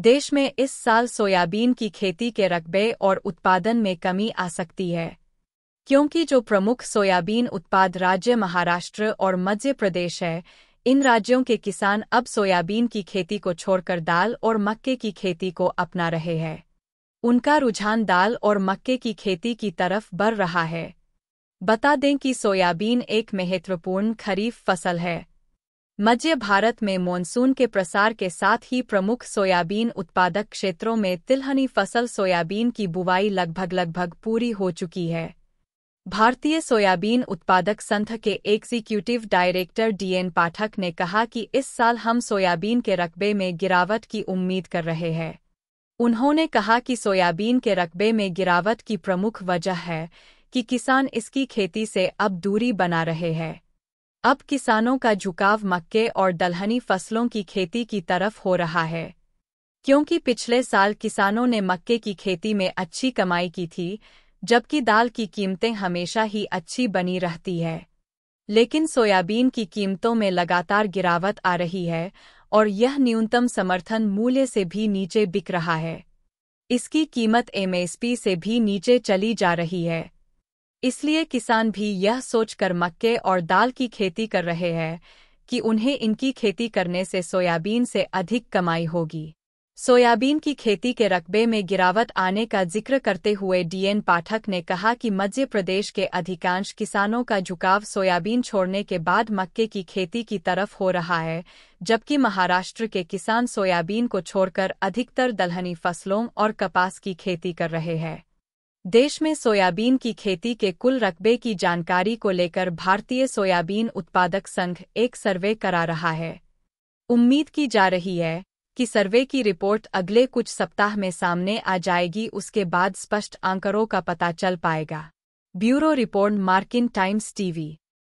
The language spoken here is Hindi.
देश में इस साल सोयाबीन की खेती के रकबे और उत्पादन में कमी आ सकती है क्योंकि जो प्रमुख सोयाबीन उत्पाद राज्य महाराष्ट्र और मध्य प्रदेश है इन राज्यों के किसान अब सोयाबीन की खेती को छोड़कर दाल और मक्के की खेती को अपना रहे हैं उनका रुझान दाल और मक्के की खेती की तरफ बढ़ रहा है बता दें कि सोयाबीन एक महत्वपूर्ण खरीफ फसल है मध्य भारत में मॉनसून के प्रसार के साथ ही प्रमुख सोयाबीन उत्पादक क्षेत्रों में तिलहनी फसल सोयाबीन की बुवाई लगभग लगभग पूरी हो चुकी है भारतीय सोयाबीन उत्पादक संघ के एग्जीक्यूटिव डायरेक्टर डीएन पाठक ने कहा कि इस साल हम सोयाबीन के रकबे में गिरावट की उम्मीद कर रहे हैं उन्होंने कहा कि सोयाबीन के रकबे में गिरावट की प्रमुख वजह है कि किसान इसकी खेती से अब दूरी बना रहे हैं अब किसानों का झुकाव मक्के और दलहनी फसलों की खेती की तरफ हो रहा है क्योंकि पिछले साल किसानों ने मक्के की खेती में अच्छी कमाई की थी जबकि दाल की कीमतें हमेशा ही अच्छी बनी रहती है लेकिन सोयाबीन की कीमतों में लगातार गिरावट आ रही है और यह न्यूनतम समर्थन मूल्य से भी नीचे बिक रहा है इसकी कीमत एमएसपी से भी नीचे चली जा रही है इसलिए किसान भी यह सोचकर मक्के और दाल की खेती कर रहे हैं कि उन्हें इनकी खेती करने से सोयाबीन से अधिक कमाई होगी सोयाबीन की खेती के रकबे में गिरावट आने का जिक्र करते हुए डीएन पाठक ने कहा कि मध्य प्रदेश के अधिकांश किसानों का झुकाव सोयाबीन छोड़ने के बाद मक्के की खेती की तरफ हो रहा है जबकि महाराष्ट्र के किसान सोयाबीन को छोड़कर अधिकतर दलहनी फसलों और कपास की खेती कर रहे हैं देश में सोयाबीन की खेती के कुल रकबे की जानकारी को लेकर भारतीय सोयाबीन उत्पादक संघ एक सर्वे करा रहा है उम्मीद की जा रही है कि सर्वे की रिपोर्ट अगले कुछ सप्ताह में सामने आ जाएगी उसके बाद स्पष्ट आंकड़ों का पता चल पाएगा ब्यूरो रिपोर्ट मार्किन टाइम्स टीवी